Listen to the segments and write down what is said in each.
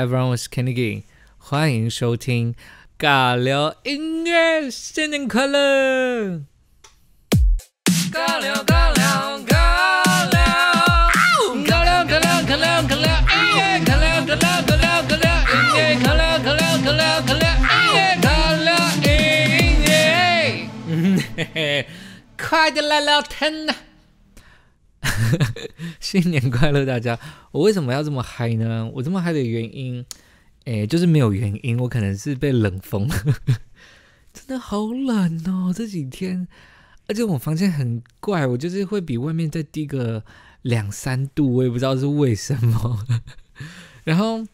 Everyone, 我 s Kenny G, 欢迎收听尬聊音乐，新年快乐！尬聊尬聊尬聊，尬聊尬聊尬聊尬聊，哎，尬聊尬聊尬聊尬聊，哎，尬聊尬尬聊聊音乐，快点来聊天呐！新年快乐，大家！我为什么要这么嗨呢？我这么嗨的原因，哎，就是没有原因。我可能是被冷风，真的好冷哦！这几天，而且我房间很怪，我就是会比外面再低个两三度，我也不知道是为什么。然后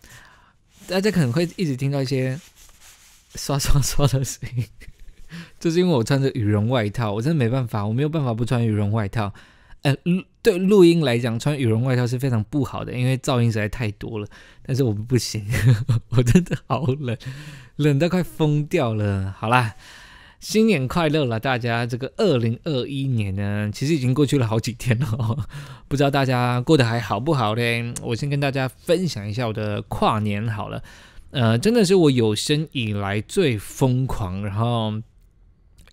大家可能会一直听到一些刷刷刷的声音，就是因为我穿着羽绒外套，我真的没办法，我没有办法不穿羽绒外套。嗯。对录音来讲，穿羽绒外套是非常不好的，因为噪音实在太多了。但是我们不行，我真的好冷，冷的快疯掉了。好啦，新年快乐了，大家这个二零二一年呢，其实已经过去了好几天了，不知道大家过得还好不好嘞？我先跟大家分享一下我的跨年好了，呃，真的是我有生以来最疯狂，然后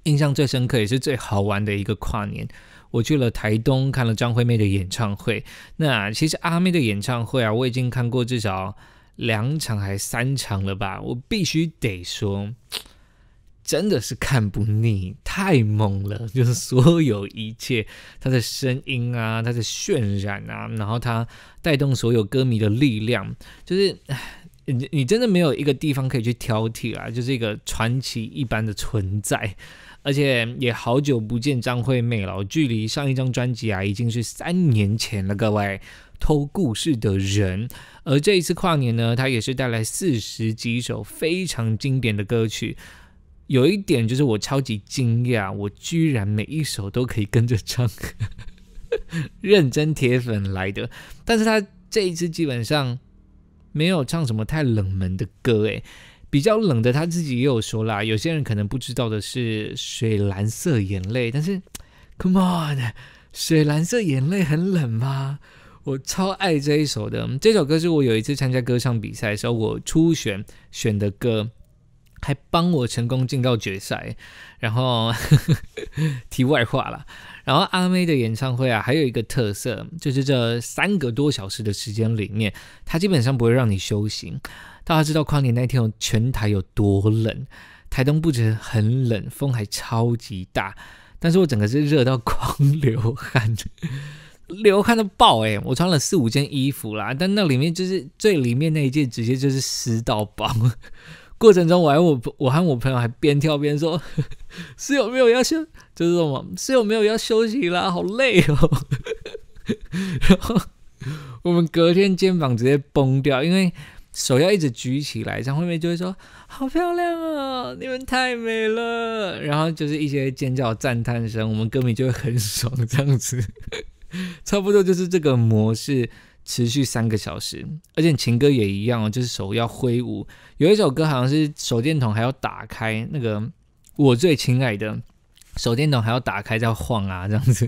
印象最深刻也是最好玩的一个跨年。我去了台东看了张惠妹的演唱会。那其实阿妹的演唱会啊，我已经看过至少两场还三场了吧？我必须得说，真的是看不腻，太猛了！就是所有一切，她的声音啊，她的渲染啊，然后她带动所有歌迷的力量，就是你你真的没有一个地方可以去挑剔啊！就是一个传奇一般的存在。而且也好久不见张惠妹了，距离上一张专辑啊已经是三年前了。各位，偷故事的人，而这一次跨年呢，她也是带来四十几首非常经典的歌曲。有一点就是我超级惊讶，我居然每一首都可以跟着唱，认真铁粉来的。但是她这一次基本上没有唱什么太冷门的歌，诶，比较冷的，他自己也有说啦。有些人可能不知道的是，水蓝色眼泪。但是，Come on，水蓝色眼泪很冷吗？我超爱这一首的。这首歌是我有一次参加歌唱比赛的时候，我初选选的歌。还帮我成功进到决赛，然后 题外话了。然后阿妹的演唱会啊，还有一个特色就是这三个多小时的时间里面，他基本上不会让你休息。大家知道跨年那天全台有多冷，台东不止很冷，风还超级大，但是我整个是热到狂 流汗，流汗到爆哎！我穿了四五件衣服啦，但那里面就是最里面那一件，直接就是湿到爆。过程中，我我我和我朋友还边跳边说：“ 室友没有要休，就是说嘛，室友没有要休息啦，好累哦。”然后我们隔天肩膀直接崩掉，因为手要一直举起来。张惠妹就会说：“好漂亮啊，你们太美了。”然后就是一些尖叫、赞叹声，我们歌迷就会很爽，这样子，差不多就是这个模式。持续三个小时，而且情歌也一样，哦，就是手要挥舞。有一首歌好像是手电筒还要打开，那个我最亲爱的。手电筒还要打开再晃啊，这样子，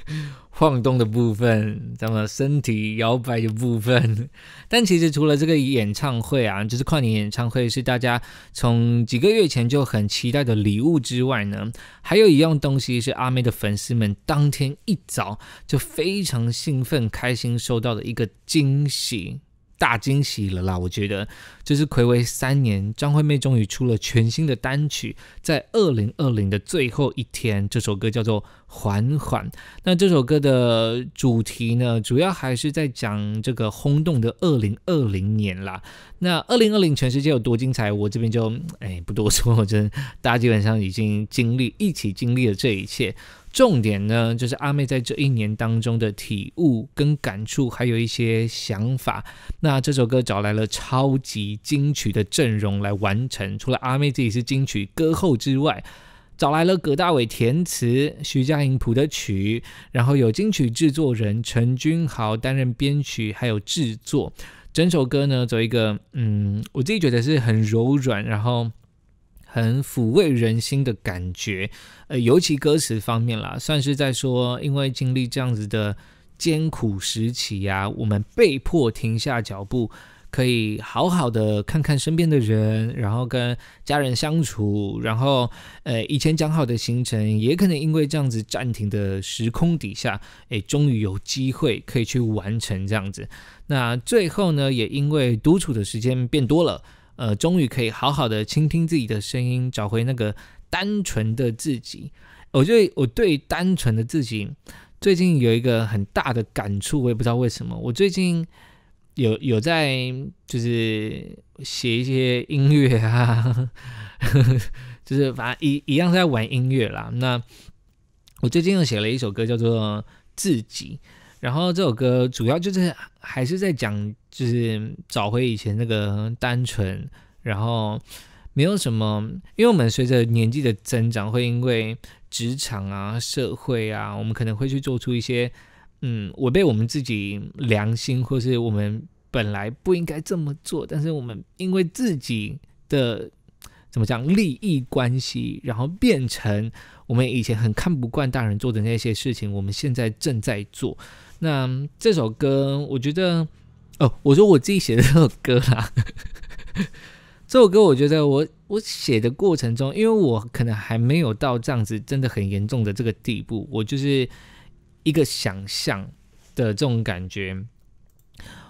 晃动的部分，那么身体摇摆的部分。但其实除了这个演唱会啊，就是跨年演唱会是大家从几个月前就很期待的礼物之外呢，还有一样东西是阿妹的粉丝们当天一早就非常兴奋开心收到的一个惊喜。大惊喜了啦！我觉得这是暌违三年，张惠妹终于出了全新的单曲，在二零二零的最后一天，这首歌叫做《缓缓》。那这首歌的主题呢，主要还是在讲这个轰动的二零二零年啦。那二零二零全世界有多精彩，我这边就哎不多说，我真大家基本上已经经历一起经历了这一切。重点呢，就是阿妹在这一年当中的体悟跟感触，还有一些想法。那这首歌找来了超级金曲的阵容来完成，除了阿妹自己是金曲歌后之外，找来了葛大伟填词，徐佳莹谱的曲，然后有金曲制作人陈君豪担任编曲还有制作。整首歌呢，做一个嗯，我自己觉得是很柔软，然后。很抚慰人心的感觉，呃，尤其歌词方面啦，算是在说，因为经历这样子的艰苦时期呀，我们被迫停下脚步，可以好好的看看身边的人，然后跟家人相处，然后，呃，以前讲好的行程，也可能因为这样子暂停的时空底下，诶，终于有机会可以去完成这样子。那最后呢，也因为独处的时间变多了。呃，终于可以好好的倾听自己的声音，找回那个单纯的自己。我对我对单纯的自己，最近有一个很大的感触，我也不知道为什么。我最近有有在就是写一些音乐啊，呵 呵就是反正一一样在玩音乐啦。那我最近又写了一首歌，叫做《自己》，然后这首歌主要就是还是在讲。就是找回以前那个单纯，然后没有什么，因为我们随着年纪的增长，会因为职场啊、社会啊，我们可能会去做出一些嗯违背我们自己良心，或是我们本来不应该这么做，但是我们因为自己的怎么讲利益关系，然后变成我们以前很看不惯大人做的那些事情，我们现在正在做。那这首歌，我觉得。哦，我说我自己写的这首歌啦，这首歌我觉得我我写的过程中，因为我可能还没有到这样子真的很严重的这个地步，我就是一个想象的这种感觉。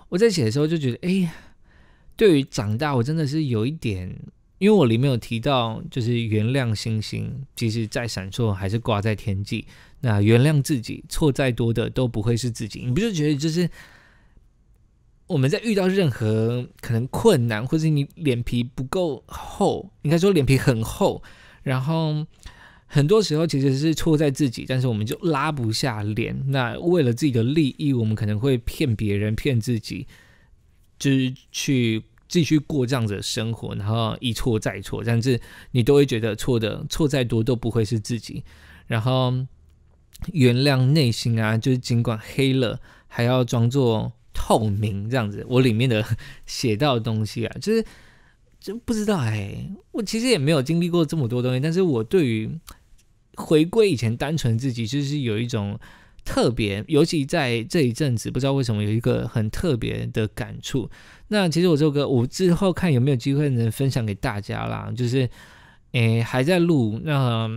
我在写的时候就觉得，哎，对于长大，我真的是有一点，因为我里面有提到，就是原谅星星，即使再闪烁，还是挂在天际。那原谅自己，错再多的都不会是自己。你不就觉得就是？我们在遇到任何可能困难，或是你脸皮不够厚，应该说脸皮很厚，然后很多时候其实是错在自己，但是我们就拉不下脸。那为了自己的利益，我们可能会骗别人，骗自己，就是去继续过这样子的生活，然后一错再错。但是你都会觉得错的错再多都不会是自己，然后原谅内心啊，就是尽管黑了，还要装作。透明这样子，我里面的 写到的东西啊，就是就不知道哎，我其实也没有经历过这么多东西，但是我对于回归以前单纯自己，就是有一种特别，尤其在这一阵子，不知道为什么有一个很特别的感触。那其实我这首歌，我之后看有没有机会能分享给大家啦，就是哎还在录，那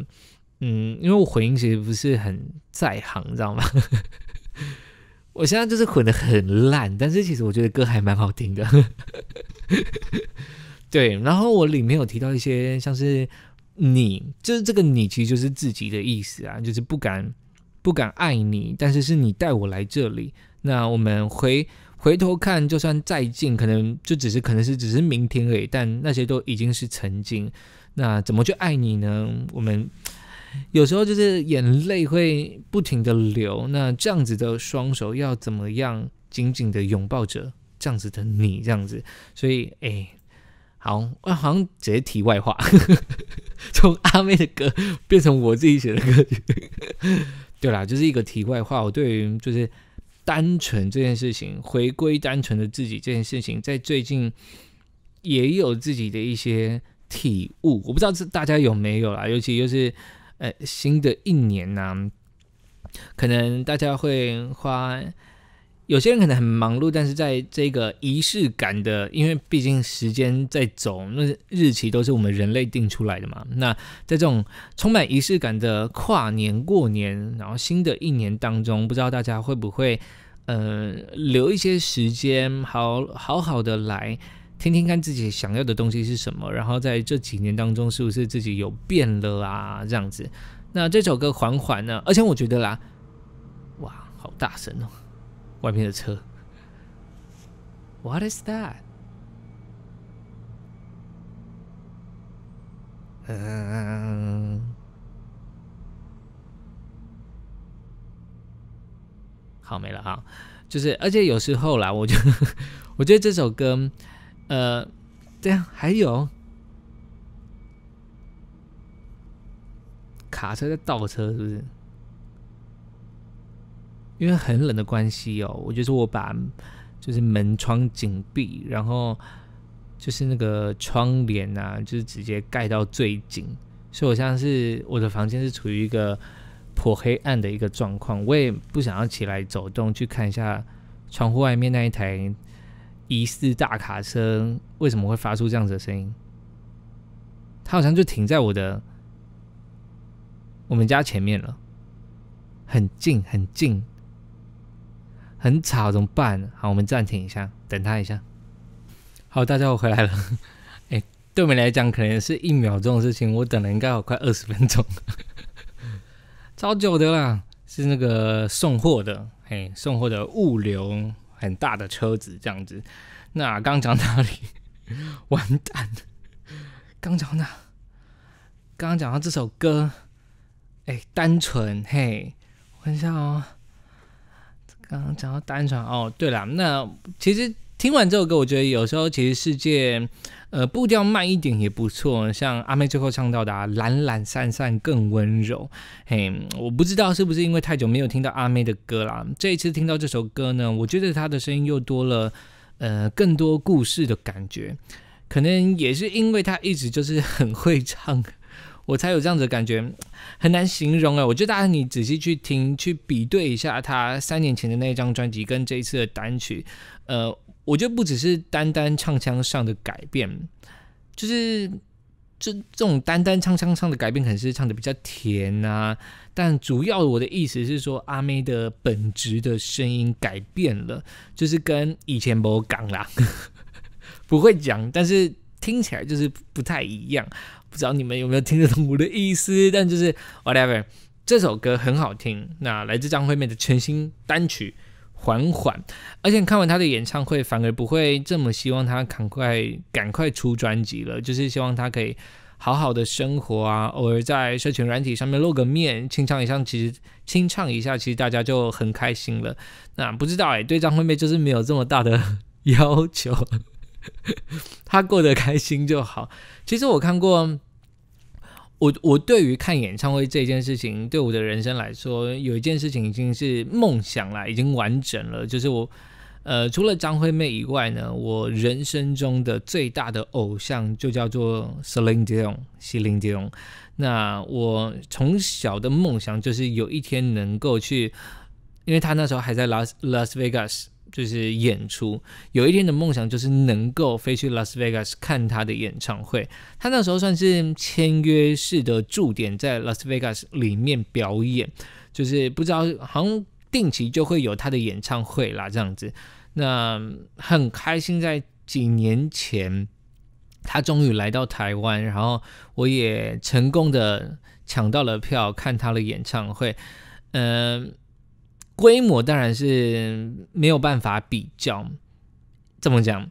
嗯，因为我回音其实不是很在行，知道吗？我现在就是混的很烂，但是其实我觉得歌还蛮好听的。对，然后我里面有提到一些，像是你，就是这个你，其实就是自己的意思啊，就是不敢不敢爱你，但是是你带我来这里。那我们回回头看，就算再近，可能就只是可能是只是明天而已，但那些都已经是曾经。那怎么去爱你呢？我们。有时候就是眼泪会不停的流，那这样子的双手要怎么样紧紧的拥抱着这样子的你，这样子，所以哎，好，我好像只是题外话，从阿妹的歌变成我自己写的歌，对啦，就是一个题外话。我对于就是单纯这件事情，回归单纯的自己这件事情，在最近也有自己的一些体悟，我不知道这大家有没有啦，尤其就是。呃，新的一年呢，可能大家会花，有些人可能很忙碌，但是在这个仪式感的，因为毕竟时间在走，那日期都是我们人类定出来的嘛。那在这种充满仪式感的跨年、过年，然后新的一年当中，不知道大家会不会，呃，留一些时间，好好好的来。听听看自己想要的东西是什么，然后在这几年当中，是不是自己有变了啊？这样子，那这首歌缓缓呢？而且我觉得啦，哇，好大声哦！外面的车，What is that？嗯，好没了哈。就是，而且有时候啦，我就 我觉得这首歌。呃，这样还有卡车在倒车，是不是？因为很冷的关系哦，我就是我把就是门窗紧闭，然后就是那个窗帘啊，就是直接盖到最紧，所以我像是我的房间是处于一个破黑暗的一个状况。我也不想要起来走动去看一下窗户外面那一台。疑似大卡车为什么会发出这样的声音？它好像就停在我的我们家前面了，很近很近，很吵，怎么办？好，我们暂停一下，等它一下。好，大家我回来了。哎，对我们来讲可能是一秒钟的事情，我等了应该有快二十分钟，超久的啦。是那个送货的，嘿，送货的物流。很大的车子这样子，那刚讲哪里？完蛋！刚讲哪？刚刚讲到这首歌，哎，单纯嘿，我一下哦。刚刚讲到单纯哦，对了，那其实听完这首歌，我觉得有时候其实世界。呃，步调慢一点也不错，像阿妹最后唱到的“懒懒散散更温柔”，嘿，我不知道是不是因为太久没有听到阿妹的歌啦，这一次听到这首歌呢，我觉得她的声音又多了呃更多故事的感觉，可能也是因为她一直就是很会唱，我才有这样子的感觉，很难形容哎，我觉得大家你仔细去听，去比对一下她三年前的那张专辑跟这一次的单曲，呃。我觉得不只是单单唱腔上的改变，就是这这种单单唱腔上的改变，可能是唱的比较甜啊。但主要我的意思是说，阿妹的本质的声音改变了，就是跟以前不讲啦，不会讲，但是听起来就是不太一样。不知道你们有没有听得懂我的意思？但就是 whatever，这首歌很好听。那来自张惠妹的全新单曲。缓缓，而且看完他的演唱会，反而不会这么希望他赶快赶快出专辑了，就是希望他可以好好的生活啊，偶尔在社群软体上面露个面，清唱一下，其实清唱一下，其实大家就很开心了。那不知道哎，对张惠妹就是没有这么大的 要求，她 过得开心就好。其实我看过。我我对于看演唱会这件事情，对我的人生来说，有一件事情已经是梦想了，已经完整了。就是我，呃，除了张惠妹以外呢，我人生中的最大的偶像就叫做 c e l e n d i o n e z 席琳·迪翁。那我从小的梦想就是有一天能够去，因为他那时候还在 Las Las Vegas。就是演出，有一天的梦想就是能够飞去拉斯维加斯看他的演唱会。他那时候算是签约式的驻点，在拉斯维加斯里面表演，就是不知道好像定期就会有他的演唱会啦这样子。那很开心，在几年前他终于来到台湾，然后我也成功的抢到了票看他的演唱会。嗯。规模当然是没有办法比较，怎么讲？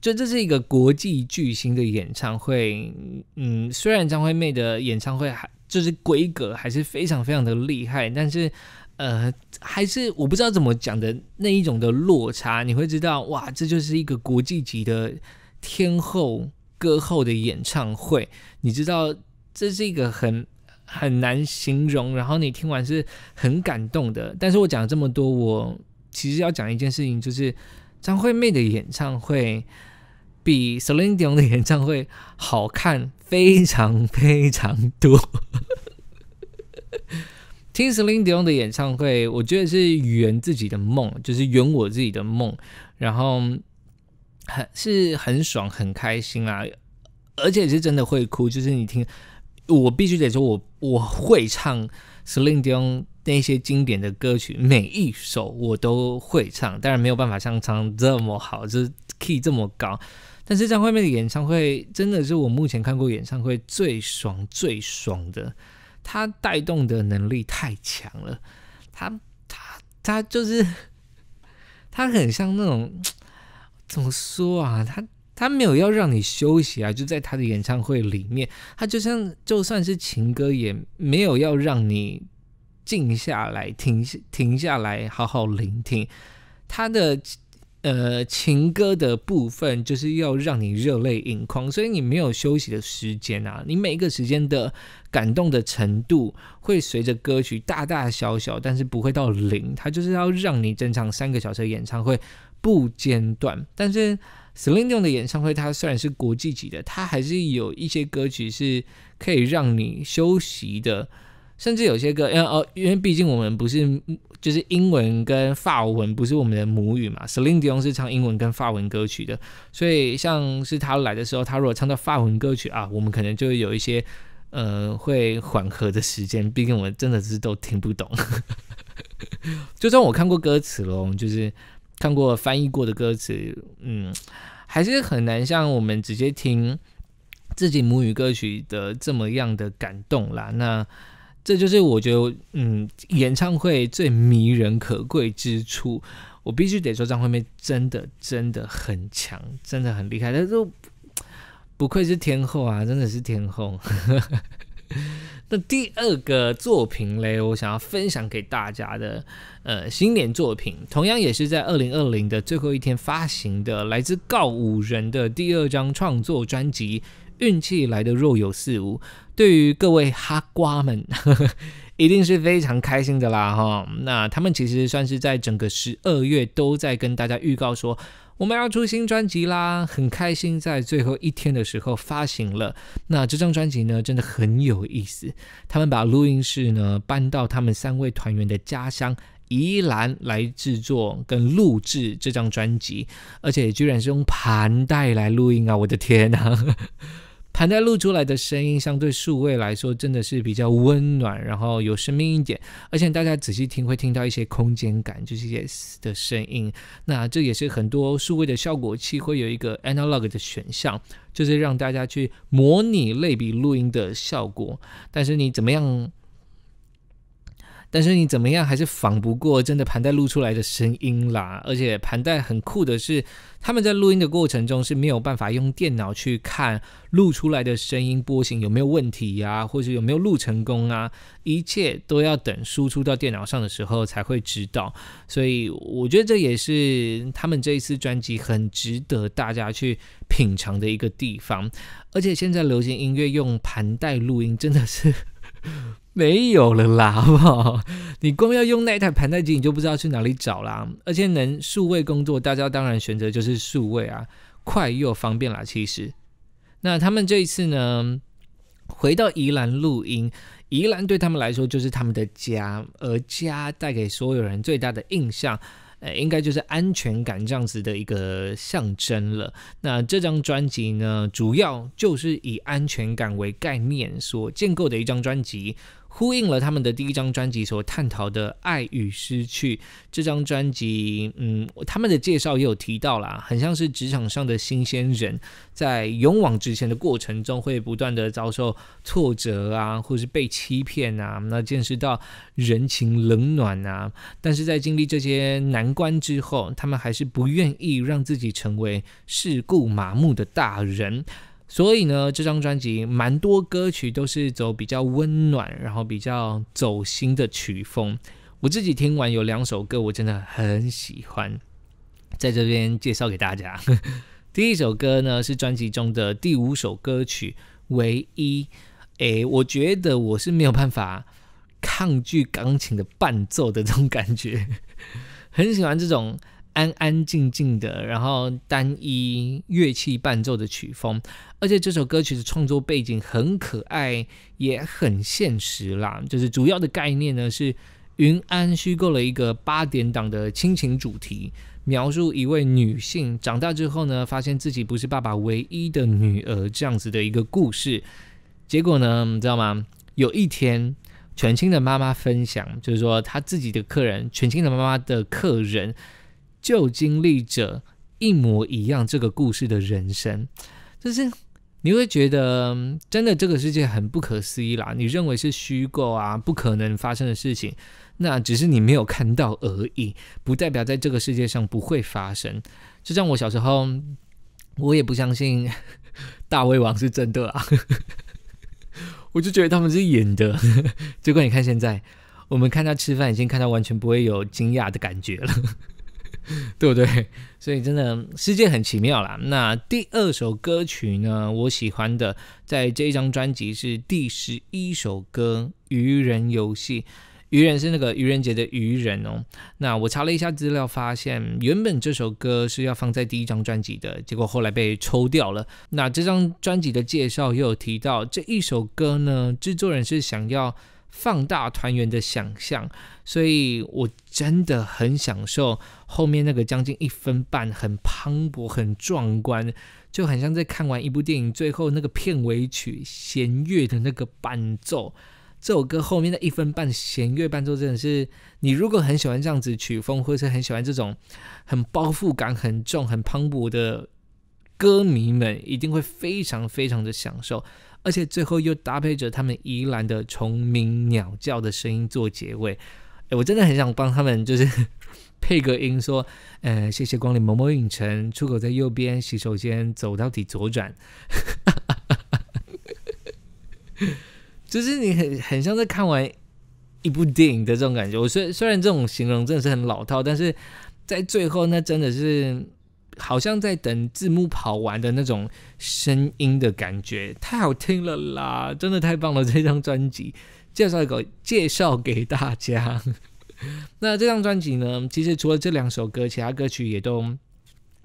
就这是一个国际巨星的演唱会。嗯，虽然张惠妹的演唱会还就是规格还是非常非常的厉害，但是呃，还是我不知道怎么讲的那一种的落差。你会知道，哇，这就是一个国际级的天后歌后的演唱会。你知道，这是一个很。很难形容，然后你听完是很感动的。但是我讲了这么多，我其实要讲一件事情，就是张惠妹的演唱会比 Selindion 的演唱会好看非常非常多。听 Selindion 的演唱会，我觉得是圆自己的梦，就是圆我自己的梦，然后很是很爽很开心啊，而且是真的会哭。就是你听，我必须得说，我。我会唱 s e l e n 那些经典的歌曲，每一首我都会唱，当然没有办法像唱这么好，就是 key 这么高。但是张惠面的演唱会，真的是我目前看过演唱会最爽、最爽的。她带动的能力太强了，她她她就是她很像那种怎么说啊？她他没有要让你休息啊，就在他的演唱会里面，他就像就算是情歌，也没有要让你静下来、停停下来好好聆听他的呃情歌的部分，就是要让你热泪盈眶，所以你没有休息的时间啊，你每一个时间的感动的程度会随着歌曲大大小小，但是不会到零，他就是要让你整场三个小时的演唱会不间断，但是。Selena 的演唱会，它虽然是国际级的，它还是有一些歌曲是可以让你休息的，甚至有些歌，因为因为毕竟我们不是就是英文跟法文不是我们的母语嘛，Selena 是唱英文跟法文歌曲的，所以像是他来的时候，他如果唱到法文歌曲啊，我们可能就有一些呃会缓和的时间，毕竟我们真的是都听不懂，就算我看过歌词喽，就是。看过翻译过的歌词，嗯，还是很难像我们直接听自己母语歌曲的这么样的感动啦。那这就是我觉得，嗯，演唱会最迷人可贵之处。我必须得说，张惠妹真的真的很强，真的很厉害。她是不愧是天后啊，真的是天后。那第二个作品嘞，我想要分享给大家的，呃，新年作品，同样也是在二零二零的最后一天发行的，来自告五人的第二张创作专辑《运气来的若有似无》，对于各位哈瓜们，一定是非常开心的啦哈。那他们其实算是在整个十二月都在跟大家预告说。我们要出新专辑啦，很开心在最后一天的时候发行了。那这张专辑呢，真的很有意思。他们把录音室呢搬到他们三位团员的家乡宜兰来制作跟录制这张专辑，而且居然是用盘带来录音啊！我的天哪！弹带录出来的声音，相对数位来说，真的是比较温暖，然后有生命一点。而且大家仔细听，会听到一些空间感，就是一些的声音。那这也是很多数位的效果器会有一个 analog 的选项，就是让大家去模拟类比录音的效果。但是你怎么样？但是你怎么样还是仿不过真的盘带录出来的声音啦，而且盘带很酷的是，他们在录音的过程中是没有办法用电脑去看录出来的声音波形有没有问题呀，或者有没有录成功啊，一切都要等输出到电脑上的时候才会知道。所以我觉得这也是他们这一次专辑很值得大家去品尝的一个地方。而且现在流行音乐用盘带录音真的是。没有了啦，好不好？你光要用那台盘带机，你就不知道去哪里找啦。而且能数位工作，大家当然选择就是数位啊，快又方便啦。其实，那他们这一次呢，回到宜兰录音，宜兰对他们来说就是他们的家，而家带给所有人最大的印象，呃，应该就是安全感这样子的一个象征了。那这张专辑呢，主要就是以安全感为概念所建构的一张专辑。呼应了他们的第一张专辑所探讨的爱与失去。这张专辑，嗯，他们的介绍也有提到啦，很像是职场上的新鲜人，在勇往直前的过程中，会不断的遭受挫折啊，或是被欺骗啊，那见识到人情冷暖啊。但是在经历这些难关之后，他们还是不愿意让自己成为世故麻木的大人。所以呢，这张专辑蛮多歌曲都是走比较温暖，然后比较走心的曲风。我自己听完有两首歌，我真的很喜欢，在这边介绍给大家。第一首歌呢是专辑中的第五首歌曲，《唯一》。诶，我觉得我是没有办法抗拒钢琴的伴奏的这种感觉，很喜欢这种。安安静静的，然后单一乐器伴奏的曲风，而且这首歌曲的创作背景很可爱，也很现实啦。就是主要的概念呢是云安虚构了一个八点档的亲情主题，描述一位女性长大之后呢，发现自己不是爸爸唯一的女儿这样子的一个故事。结果呢，你知道吗？有一天，全清的妈妈分享，就是说她自己的客人，全清的妈妈的客人。就经历着一模一样这个故事的人生，就是你会觉得真的这个世界很不可思议啦！你认为是虚构啊、不可能发生的事情，那只是你没有看到而已，不代表在这个世界上不会发生。就像我小时候，我也不相信 大胃王是真的啊，我就觉得他们是演的。结果你看现在，我们看他吃饭，已经看到完全不会有惊讶的感觉了。对不对？所以真的，世界很奇妙啦。那第二首歌曲呢？我喜欢的，在这一张专辑是第十一首歌《愚人游戏》。愚人是那个愚人节的愚人哦。那我查了一下资料，发现原本这首歌是要放在第一张专辑的，结果后来被抽掉了。那这张专辑的介绍又有提到这一首歌呢，制作人是想要。放大团圆的想象，所以我真的很享受后面那个将近一分半，很磅礴、很壮观，就很像在看完一部电影最后那个片尾曲弦乐的那个伴奏。这首歌后面的一分半弦乐伴奏真的是，你如果很喜欢这样子曲风，或是很喜欢这种很包袱感很重、很磅礴的歌迷们，一定会非常非常的享受。而且最后又搭配着他们宜兰的虫鸣鸟叫的声音做结尾，我真的很想帮他们就是 配个音说，呃，谢谢光临某某影城，出口在右边，洗手间走到底左转，就是你很很像在看完一部电影的这种感觉。我虽虽然这种形容真的是很老套，但是在最后那真的是。好像在等字幕跑完的那种声音的感觉，太好听了啦！真的太棒了，这张专辑介绍给个介绍给大家。那这张专辑呢？其实除了这两首歌，其他歌曲也都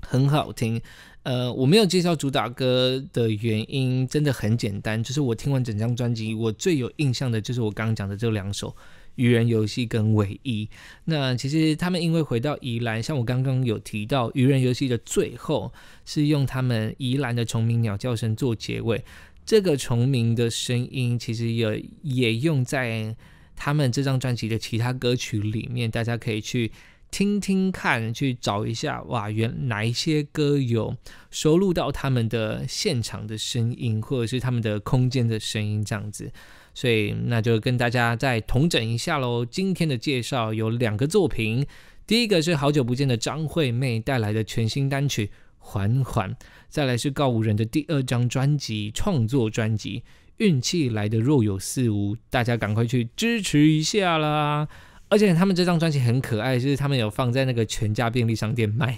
很好听。呃，我没有介绍主打歌的原因，真的很简单，就是我听完整张专辑，我最有印象的就是我刚刚讲的这两首。愚人游戏跟唯一，那其实他们因为回到宜兰，像我刚刚有提到，愚人游戏的最后是用他们宜兰的虫鸣鸟叫声做结尾。这个虫鸣的声音其实也也用在他们这张专辑的其他歌曲里面，大家可以去听听看，去找一下哇，原哪一些歌有收录到他们的现场的声音，或者是他们的空间的声音这样子。所以那就跟大家再同整一下喽。今天的介绍有两个作品，第一个是好久不见的张惠妹带来的全新单曲《缓缓》，再来是告五人的第二张专辑创作专辑《运气来的若有似无》，大家赶快去支持一下啦！而且他们这张专辑很可爱，就是他们有放在那个全家便利商店卖，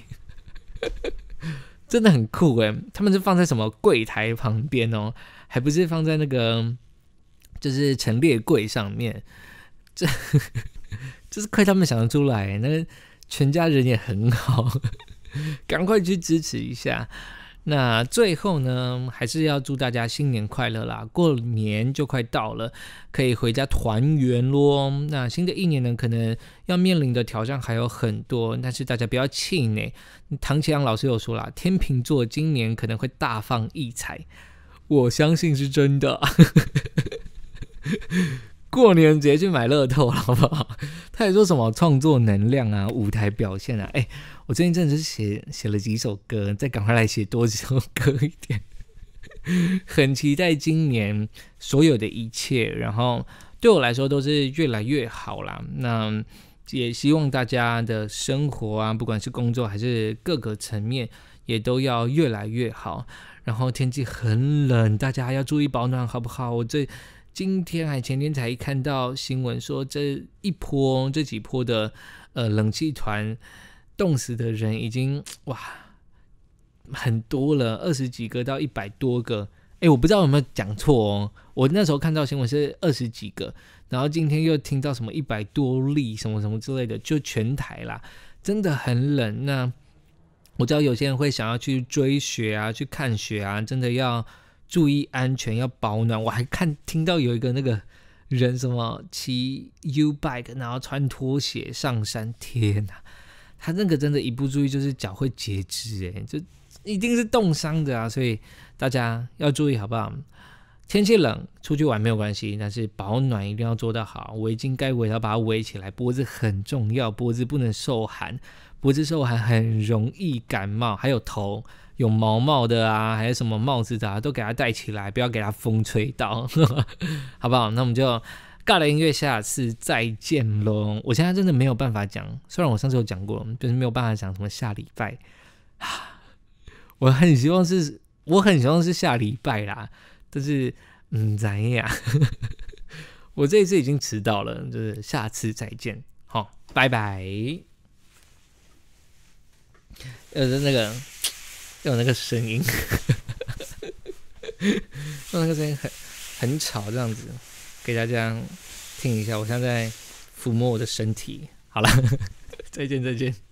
真的很酷诶，他们是放在什么柜台旁边哦，还不是放在那个。就是陈列柜上面，这这是亏他们想得出来。那个全家人也很好，赶快去支持一下。那最后呢，还是要祝大家新年快乐啦！过年就快到了，可以回家团圆咯。那新的一年呢，可能要面临的挑战还有很多，但是大家不要气馁。唐奇阳老师又说了，天秤座今年可能会大放异彩，我相信是真的。过年直接去买乐透好不好？他也说什么创作能量啊，舞台表现啊。哎，我最近真的是写写了几首歌，再赶快来写多几首歌一点。很期待今年所有的一切，然后对我来说都是越来越好啦。那也希望大家的生活啊，不管是工作还是各个层面，也都要越来越好。然后天气很冷，大家要注意保暖，好不好？我最。今天还前天才看到新闻说，这一波这几波的呃冷气团冻死的人已经哇很多了，二十几个到一百多个。哎，我不知道有没有讲错哦。我那时候看到新闻是二十几个，然后今天又听到什么一百多例什么什么之类的，就全台啦，真的很冷。那我知道有些人会想要去追雪啊，去看雪啊，真的要。注意安全，要保暖。我还看听到有一个那个人什么骑 U bike，然后穿拖鞋上山，天哪！他那个真的，一不注意就是脚会截肢哎，就一定是冻伤的啊。所以大家要注意好不好？天气冷出去玩没有关系，但是保暖一定要做得好。围巾该围要把它围起来，脖子很重要，脖子不能受寒。脖子说候还很容易感冒，还有头有毛毛的啊，还有什么帽子的啊，都给它戴起来，不要给它风吹到，好不好？那我们就尬聊音乐，下次再见喽。我现在真的没有办法讲，虽然我上次有讲过，就是没有办法讲什么下礼拜 我很希望是，我很希望是下礼拜啦，但是嗯，怎样？我这一次已经迟到了，就是下次再见，好，拜拜。有的那个，有那个声音，用那个声音很很吵这样子，给大家听一下。我现在抚摸我的身体，好了，再见，再见。